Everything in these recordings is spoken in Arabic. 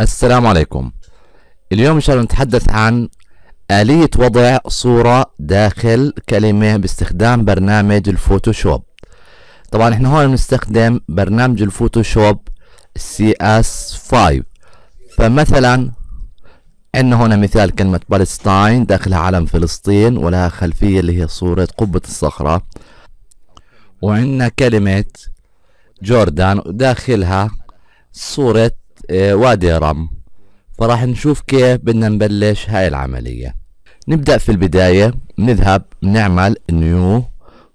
السلام عليكم اليوم إن شاء الله نتحدث عن آلية وضع صورة داخل كلمة باستخدام برنامج الفوتوشوب طبعا احنا هون بنستخدم برنامج الفوتوشوب سي اس 5 فمثلا عندنا هنا مثال كلمة بالستاين داخلها علم فلسطين ولها خلفية اللي هي صورة قبة الصخرة وعندنا كلمة جوردان وداخلها صورة آه، وادي رم فراح نشوف كيف بدنا نبلش هاي العملية نبدأ في البداية نذهب نعمل نيو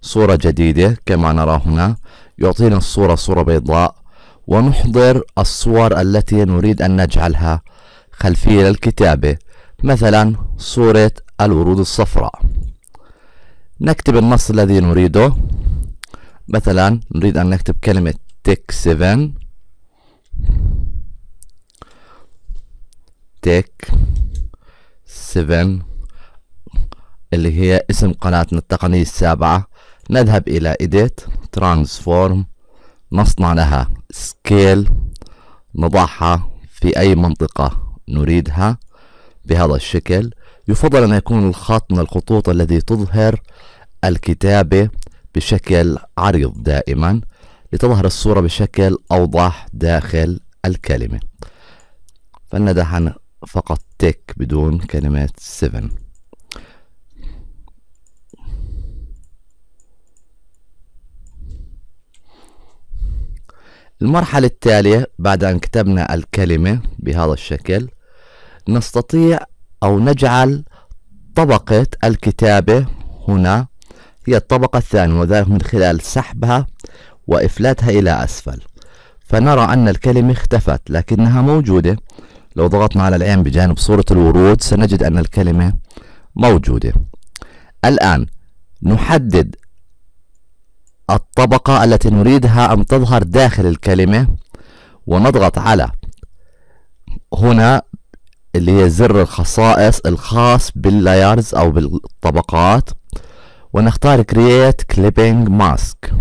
صورة جديدة كما نرى هنا يعطينا الصورة صورة بيضاء ونحضر الصور التي نريد أن نجعلها خلفية للكتابة مثلا صورة الورود الصفراء نكتب النص الذي نريده مثلا نريد أن نكتب كلمة تك 7 تيك 7 اللي هي اسم قناتنا التقنية السابعة نذهب إلى إيديت ترانسفورم نصنع لها سكيل نضعها في أي منطقة نريدها بهذا الشكل يفضل أن يكون الخط من الخطوط الذي تظهر الكتابة بشكل عريض دائما لتظهر الصورة بشكل أوضح داخل الكلمة فلنذهب فقط تك بدون كلمات 7 المرحلة التالية بعد أن كتبنا الكلمة بهذا الشكل نستطيع أو نجعل طبقة الكتابة هنا هي الطبقة الثانية وذلك من خلال سحبها وإفلاتها إلى أسفل فنرى أن الكلمة اختفت لكنها موجودة لو ضغطنا على العين بجانب صورة الورود سنجد أن الكلمة موجودة الآن نحدد الطبقة التي نريدها أن تظهر داخل الكلمة ونضغط على هنا اللي هي زر الخصائص الخاص باللايرز أو بالطبقات ونختار Create Clipping Mask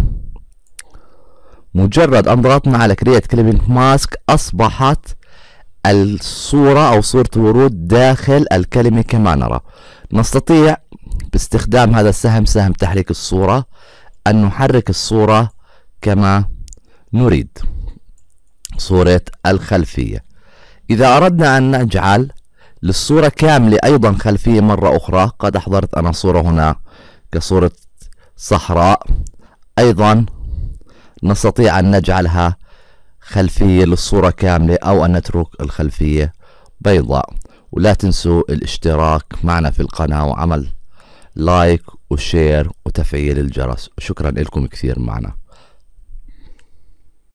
مجرد أن ضغطنا على Create Clipping Mask أصبحت الصورة أو صورة ورود داخل الكلمة كما نرى نستطيع باستخدام هذا السهم سهم تحريك الصورة أن نحرك الصورة كما نريد صورة الخلفية إذا أردنا أن نجعل للصورة كاملة أيضا خلفية مرة أخرى قد أحضرت أنا صورة هنا كصورة صحراء أيضا نستطيع أن نجعلها خلفية للصورة كاملة أو أن نترك الخلفية بيضاء ولا تنسوا الاشتراك معنا في القناة وعمل لايك وشير وتفعيل الجرس وشكرا لكم كثير معنا